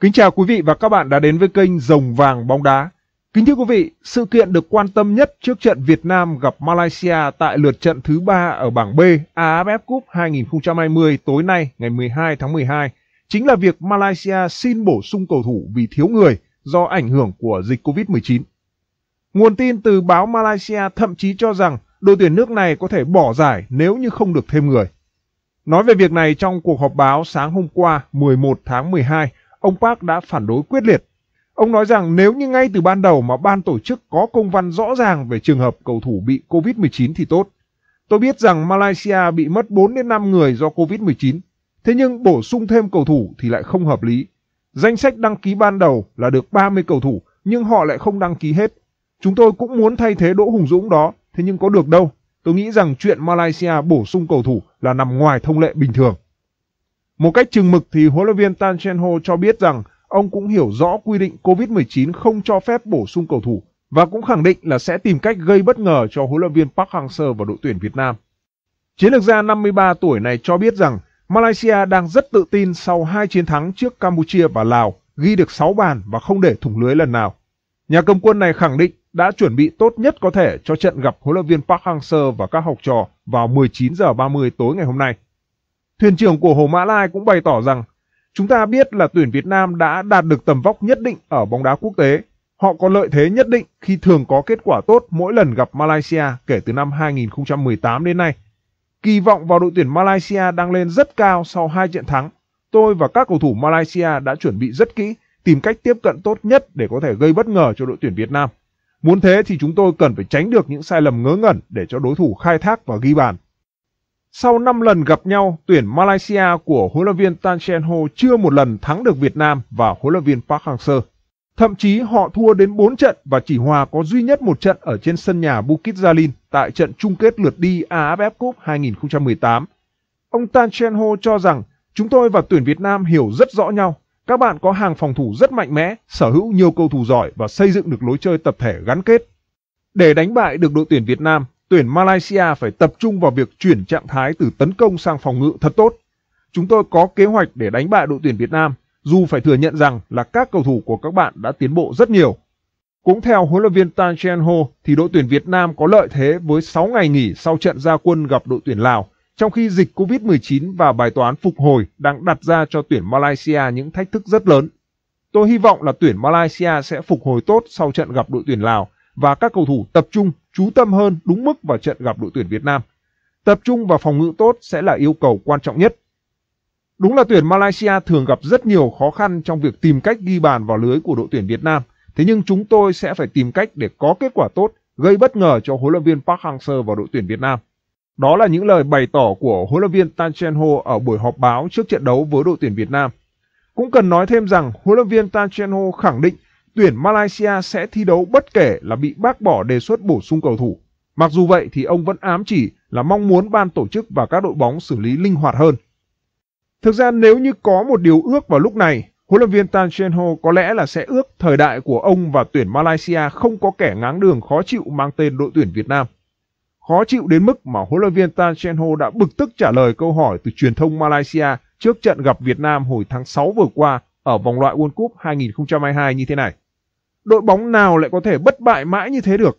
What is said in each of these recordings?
Kính chào quý vị và các bạn đã đến với kênh Rồng Vàng Bóng Đá. Kính thưa quý vị, sự kiện được quan tâm nhất trước trận Việt Nam gặp Malaysia tại lượt trận thứ 3 ở bảng B AFF Cup 2020 tối nay ngày 12 tháng 12 chính là việc Malaysia xin bổ sung cầu thủ vì thiếu người do ảnh hưởng của dịch Covid-19. Nguồn tin từ báo Malaysia thậm chí cho rằng đội tuyển nước này có thể bỏ giải nếu như không được thêm người. Nói về việc này trong cuộc họp báo sáng hôm qua 11 tháng 12, ông Park đã phản đối quyết liệt. Ông nói rằng nếu như ngay từ ban đầu mà ban tổ chức có công văn rõ ràng về trường hợp cầu thủ bị COVID-19 thì tốt. Tôi biết rằng Malaysia bị mất 4 đến 5 người do COVID-19, thế nhưng bổ sung thêm cầu thủ thì lại không hợp lý. Danh sách đăng ký ban đầu là được 30 cầu thủ nhưng họ lại không đăng ký hết. Chúng tôi cũng muốn thay thế Đỗ Hùng Dũng đó, thế nhưng có được đâu. Tôi nghĩ rằng chuyện Malaysia bổ sung cầu thủ là nằm ngoài thông lệ bình thường. Một cách chừng mực thì huấn luyện viên Tan Chen Ho cho biết rằng ông cũng hiểu rõ quy định COVID-19 không cho phép bổ sung cầu thủ và cũng khẳng định là sẽ tìm cách gây bất ngờ cho huấn luyện viên Park Hang-seo và đội tuyển Việt Nam. Chiến lược gia 53 tuổi này cho biết rằng Malaysia đang rất tự tin sau hai chiến thắng trước Campuchia và Lào, ghi được 6 bàn và không để thủng lưới lần nào. Nhà cầm quân này khẳng định đã chuẩn bị tốt nhất có thể cho trận gặp huấn luyện viên Park Hang-seo và các học trò vào 19 giờ 30 tối ngày hôm nay. Thuyền trưởng của Hồ Mã Lai cũng bày tỏ rằng chúng ta biết là tuyển Việt Nam đã đạt được tầm vóc nhất định ở bóng đá quốc tế. Họ có lợi thế nhất định khi thường có kết quả tốt mỗi lần gặp Malaysia kể từ năm 2018 đến nay. Kỳ vọng vào đội tuyển Malaysia đang lên rất cao sau hai trận thắng. Tôi và các cầu thủ Malaysia đã chuẩn bị rất kỹ, tìm cách tiếp cận tốt nhất để có thể gây bất ngờ cho đội tuyển Việt Nam. Muốn thế thì chúng tôi cần phải tránh được những sai lầm ngớ ngẩn để cho đối thủ khai thác và ghi bàn. Sau 5 lần gặp nhau, tuyển Malaysia của huấn luyện viên Tan Chen Ho chưa một lần thắng được Việt Nam và huấn luyện viên Park Hang-seo. Thậm chí họ thua đến 4 trận và chỉ hòa có duy nhất một trận ở trên sân nhà Bukit Jalil tại trận chung kết lượt đi AFF Cup 2018. Ông Tan Chen Ho cho rằng chúng tôi và tuyển Việt Nam hiểu rất rõ nhau. Các bạn có hàng phòng thủ rất mạnh mẽ, sở hữu nhiều cầu thủ giỏi và xây dựng được lối chơi tập thể gắn kết. Để đánh bại được đội tuyển Việt Nam, tuyển Malaysia phải tập trung vào việc chuyển trạng thái từ tấn công sang phòng ngự thật tốt. Chúng tôi có kế hoạch để đánh bại đội tuyển Việt Nam, dù phải thừa nhận rằng là các cầu thủ của các bạn đã tiến bộ rất nhiều. Cũng theo huấn luyện viên Tan Chen Ho thì đội tuyển Việt Nam có lợi thế với 6 ngày nghỉ sau trận gia quân gặp đội tuyển Lào, trong khi dịch Covid-19 và bài toán phục hồi đang đặt ra cho tuyển Malaysia những thách thức rất lớn. Tôi hy vọng là tuyển Malaysia sẽ phục hồi tốt sau trận gặp đội tuyển Lào và các cầu thủ tập trung, chú tâm hơn đúng mức vào trận gặp đội tuyển Việt Nam. Tập trung và phòng ngự tốt sẽ là yêu cầu quan trọng nhất. Đúng là tuyển Malaysia thường gặp rất nhiều khó khăn trong việc tìm cách ghi bàn vào lưới của đội tuyển Việt Nam, thế nhưng chúng tôi sẽ phải tìm cách để có kết quả tốt, gây bất ngờ cho huấn luyện viên Park Hang-seo và đội tuyển Việt Nam. Đó là những lời bày tỏ của huấn luyện viên Tan Chen Ho ở buổi họp báo trước trận đấu với đội tuyển Việt Nam. Cũng cần nói thêm rằng huấn luyện viên Tan Chen Ho khẳng định tuyển Malaysia sẽ thi đấu bất kể là bị bác bỏ đề xuất bổ sung cầu thủ. Mặc dù vậy thì ông vẫn ám chỉ là mong muốn ban tổ chức và các đội bóng xử lý linh hoạt hơn. Thực ra nếu như có một điều ước vào lúc này, huấn luyện viên Tan Shen Ho có lẽ là sẽ ước thời đại của ông và tuyển Malaysia không có kẻ ngáng đường khó chịu mang tên đội tuyển Việt Nam. Khó chịu đến mức mà huấn luyện viên Tan Shen Ho đã bực tức trả lời câu hỏi từ truyền thông Malaysia trước trận gặp Việt Nam hồi tháng 6 vừa qua ở vòng loại World Cup 2022 như thế này đội bóng nào lại có thể bất bại mãi như thế được?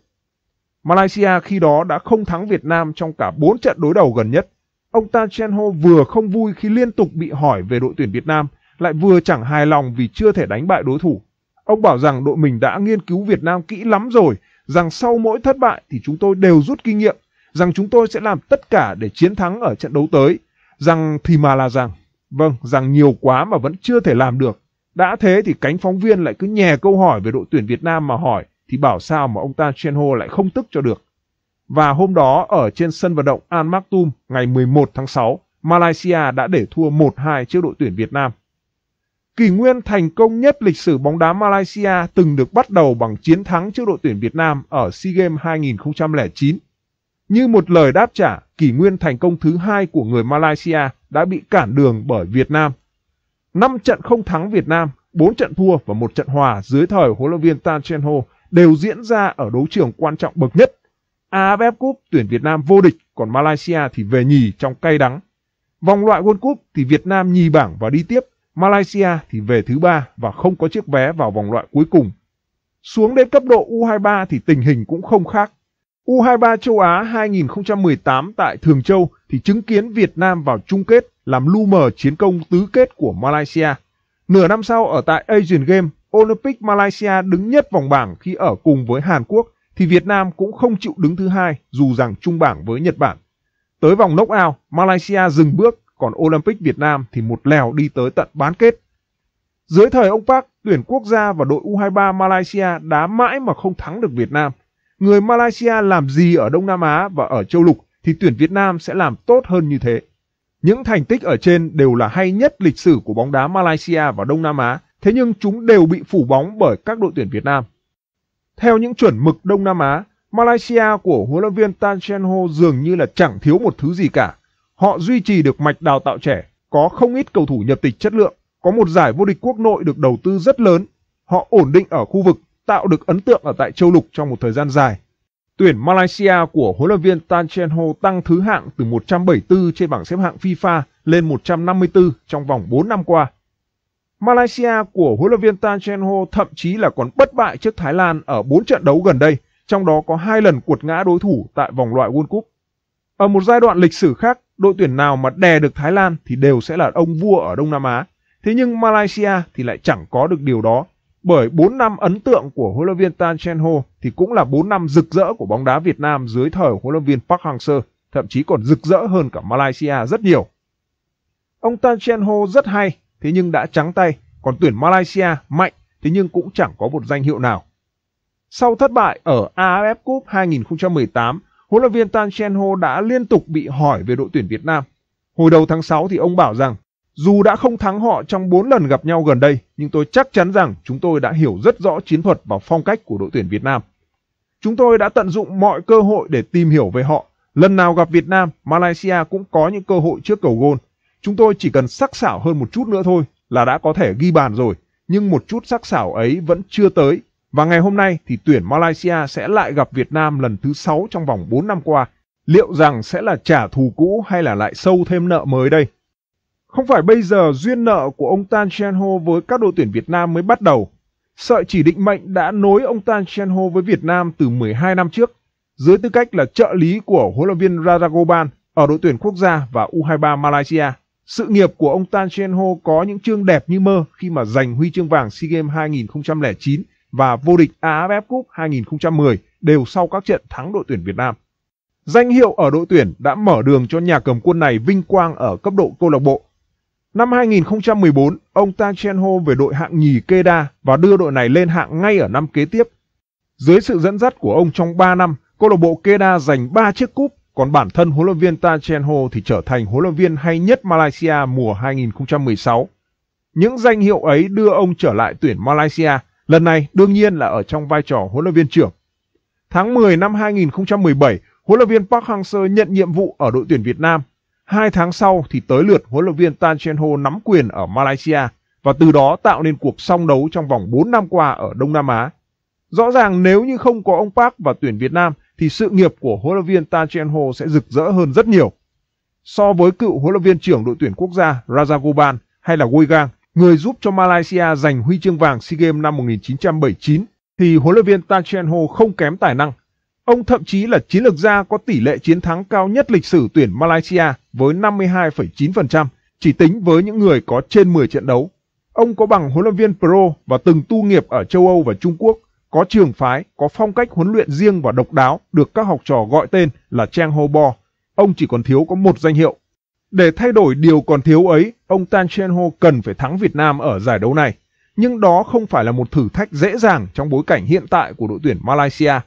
Malaysia khi đó đã không thắng Việt Nam trong cả 4 trận đối đầu gần nhất. Ông Tan Chen Ho vừa không vui khi liên tục bị hỏi về đội tuyển Việt Nam, lại vừa chẳng hài lòng vì chưa thể đánh bại đối thủ. Ông bảo rằng đội mình đã nghiên cứu Việt Nam kỹ lắm rồi, rằng sau mỗi thất bại thì chúng tôi đều rút kinh nghiệm, rằng chúng tôi sẽ làm tất cả để chiến thắng ở trận đấu tới, rằng thì mà là rằng. Vâng, rằng nhiều quá mà vẫn chưa thể làm được. Đã thế thì cánh phóng viên lại cứ nhè câu hỏi về đội tuyển Việt Nam mà hỏi thì bảo sao mà ông ta Chen Ho lại không tức cho được. Và hôm đó ở trên sân vận động Al Maktoum ngày 11 tháng 6, Malaysia đã để thua 1-2 trước đội tuyển Việt Nam. Kỷ nguyên thành công nhất lịch sử bóng đá Malaysia từng được bắt đầu bằng chiến thắng trước đội tuyển Việt Nam ở SEA Games 2009. Như một lời đáp trả, kỷ nguyên thành công thứ hai của người Malaysia đã bị cản đường bởi Việt Nam 5 trận không thắng Việt Nam, 4 trận thua và một trận hòa dưới thời huấn luyện viên Tan Chen Ho đều diễn ra ở đấu trường quan trọng bậc nhất. AFF Cup tuyển Việt Nam vô địch, còn Malaysia thì về nhì trong cay đắng. Vòng loại World Cup thì Việt Nam nhì bảng và đi tiếp, Malaysia thì về thứ ba và không có chiếc vé vào vòng loại cuối cùng. Xuống đến cấp độ U23 thì tình hình cũng không khác. U23 châu Á 2018 tại Thường Châu thì chứng kiến Việt Nam vào chung kết làm lu mờ chiến công tứ kết của Malaysia. Nửa năm sau ở tại Asian Games, Olympic Malaysia đứng nhất vòng bảng khi ở cùng với Hàn Quốc thì Việt Nam cũng không chịu đứng thứ hai dù rằng chung bảng với Nhật Bản. Tới vòng knockout, Malaysia dừng bước, còn Olympic Việt Nam thì một lèo đi tới tận bán kết. Dưới thời ông Park, tuyển quốc gia và đội U23 Malaysia đá mãi mà không thắng được Việt Nam. Người Malaysia làm gì ở Đông Nam Á và ở châu lục thì tuyển Việt Nam sẽ làm tốt hơn như thế. Những thành tích ở trên đều là hay nhất lịch sử của bóng đá Malaysia và Đông Nam Á, thế nhưng chúng đều bị phủ bóng bởi các đội tuyển Việt Nam. Theo những chuẩn mực Đông Nam Á, Malaysia của huấn luyện viên Tan Chen Ho dường như là chẳng thiếu một thứ gì cả. Họ duy trì được mạch đào tạo trẻ, có không ít cầu thủ nhập tịch chất lượng, có một giải vô địch quốc nội được đầu tư rất lớn. Họ ổn định ở khu vực, tạo được ấn tượng ở tại châu lục trong một thời gian dài Tuyển Malaysia của huấn luyện viên Tan Chen Ho tăng thứ hạng từ 174 trên bảng xếp hạng FIFA lên 154 trong vòng 4 năm qua. Malaysia của huấn luyện viên Tan Chen Ho thậm chí là còn bất bại trước Thái Lan ở 4 trận đấu gần đây, trong đó có 2 lần cuột ngã đối thủ tại vòng loại World Cup. Ở một giai đoạn lịch sử khác, đội tuyển nào mà đè được Thái Lan thì đều sẽ là ông vua ở Đông Nam Á. Thế nhưng Malaysia thì lại chẳng có được điều đó bởi 4 năm ấn tượng của huấn luyện viên Tan Chen Ho thì cũng là 4 năm rực rỡ của bóng đá Việt Nam dưới thời huấn luyện viên Park Hang-seo, thậm chí còn rực rỡ hơn cả Malaysia rất nhiều. Ông Tan Chen Ho rất hay, thế nhưng đã trắng tay, còn tuyển Malaysia mạnh, thế nhưng cũng chẳng có một danh hiệu nào. Sau thất bại ở AFF Cup 2018, huấn luyện viên Tan Chen Ho đã liên tục bị hỏi về đội tuyển Việt Nam. Hồi đầu tháng 6 thì ông bảo rằng dù đã không thắng họ trong 4 lần gặp nhau gần đây, nhưng tôi chắc chắn rằng chúng tôi đã hiểu rất rõ chiến thuật và phong cách của đội tuyển Việt Nam. Chúng tôi đã tận dụng mọi cơ hội để tìm hiểu về họ. Lần nào gặp Việt Nam, Malaysia cũng có những cơ hội trước cầu gôn. Chúng tôi chỉ cần sắc sảo hơn một chút nữa thôi là đã có thể ghi bàn rồi, nhưng một chút sắc sảo ấy vẫn chưa tới. Và ngày hôm nay thì tuyển Malaysia sẽ lại gặp Việt Nam lần thứ 6 trong vòng 4 năm qua. Liệu rằng sẽ là trả thù cũ hay là lại sâu thêm nợ mới đây? Không phải bây giờ duyên nợ của ông Tan Chen Ho với các đội tuyển Việt Nam mới bắt đầu. Sợi chỉ định mệnh đã nối ông Tan Chen Ho với Việt Nam từ 12 năm trước, dưới tư cách là trợ lý của huấn luyện viên Radagoban ở đội tuyển quốc gia và U23 Malaysia. Sự nghiệp của ông Tan Chen Ho có những chương đẹp như mơ khi mà giành huy chương vàng SEA Games 2009 và vô địch AFF Cup 2010 đều sau các trận thắng đội tuyển Việt Nam. Danh hiệu ở đội tuyển đã mở đường cho nhà cầm quân này vinh quang ở cấp độ câu lạc bộ Năm 2014, ông Tang Chen-ho về đội hạng nhì Keda và đưa đội này lên hạng ngay ở năm kế tiếp. Dưới sự dẫn dắt của ông trong 3 năm, câu lạc bộ Keda giành 3 chiếc cúp, còn bản thân huấn luyện viên Tang Chen-ho thì trở thành huấn luyện viên hay nhất Malaysia mùa 2016. Những danh hiệu ấy đưa ông trở lại tuyển Malaysia, lần này đương nhiên là ở trong vai trò huấn luyện viên trưởng. Tháng 10 năm 2017, huấn luyện viên Park Hang-seo nhận nhiệm vụ ở đội tuyển Việt Nam Hai tháng sau thì tới lượt huấn luyện viên Tan Chen Ho nắm quyền ở Malaysia và từ đó tạo nên cuộc song đấu trong vòng 4 năm qua ở Đông Nam Á. Rõ ràng nếu như không có ông Park và tuyển Việt Nam thì sự nghiệp của huấn luyện viên Tan Chen Ho sẽ rực rỡ hơn rất nhiều. So với cựu huấn luyện viên trưởng đội tuyển quốc gia Rajagopalan hay là Goigang, người giúp cho Malaysia giành huy chương vàng SEA Games năm 1979 thì huấn luyện viên Tan Chen Ho không kém tài năng Ông thậm chí là chiến lược gia có tỷ lệ chiến thắng cao nhất lịch sử tuyển Malaysia với 52,9%, chỉ tính với những người có trên 10 trận đấu. Ông có bằng huấn luyện viên pro và từng tu nghiệp ở châu Âu và Trung Quốc, có trường phái, có phong cách huấn luyện riêng và độc đáo được các học trò gọi tên là Chang Ho Bo. Ông chỉ còn thiếu có một danh hiệu. Để thay đổi điều còn thiếu ấy, ông Tan Chen Ho cần phải thắng Việt Nam ở giải đấu này. Nhưng đó không phải là một thử thách dễ dàng trong bối cảnh hiện tại của đội tuyển Malaysia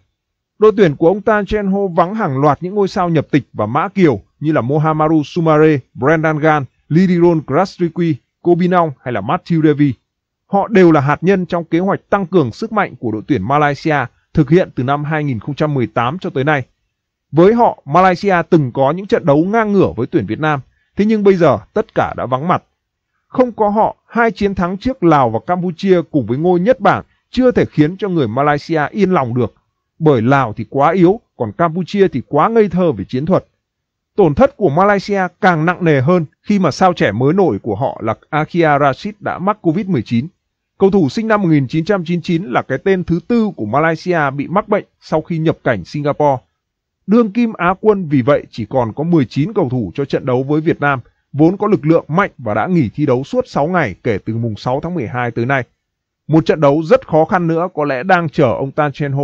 Đội tuyển của ông Tan Chen Ho vắng hàng loạt những ngôi sao nhập tịch và mã kiều như là Mohamaru Sumare, Brendan Gan, Lidiron Krastiqui, Kobinong hay là Matthew Devi. Họ đều là hạt nhân trong kế hoạch tăng cường sức mạnh của đội tuyển Malaysia thực hiện từ năm 2018 cho tới nay. Với họ, Malaysia từng có những trận đấu ngang ngửa với tuyển Việt Nam, thế nhưng bây giờ tất cả đã vắng mặt. Không có họ, hai chiến thắng trước Lào và Campuchia cùng với ngôi nhất bảng chưa thể khiến cho người Malaysia yên lòng được bởi Lào thì quá yếu, còn Campuchia thì quá ngây thơ về chiến thuật. Tổn thất của Malaysia càng nặng nề hơn khi mà sao trẻ mới nổi của họ là Akia Rashid đã mắc Covid-19. Cầu thủ sinh năm 1999 là cái tên thứ tư của Malaysia bị mắc bệnh sau khi nhập cảnh Singapore. Đương kim Á quân vì vậy chỉ còn có 19 cầu thủ cho trận đấu với Việt Nam, vốn có lực lượng mạnh và đã nghỉ thi đấu suốt 6 ngày kể từ mùng 6 tháng 12 tới nay. Một trận đấu rất khó khăn nữa có lẽ đang chờ ông Tan Chen Ho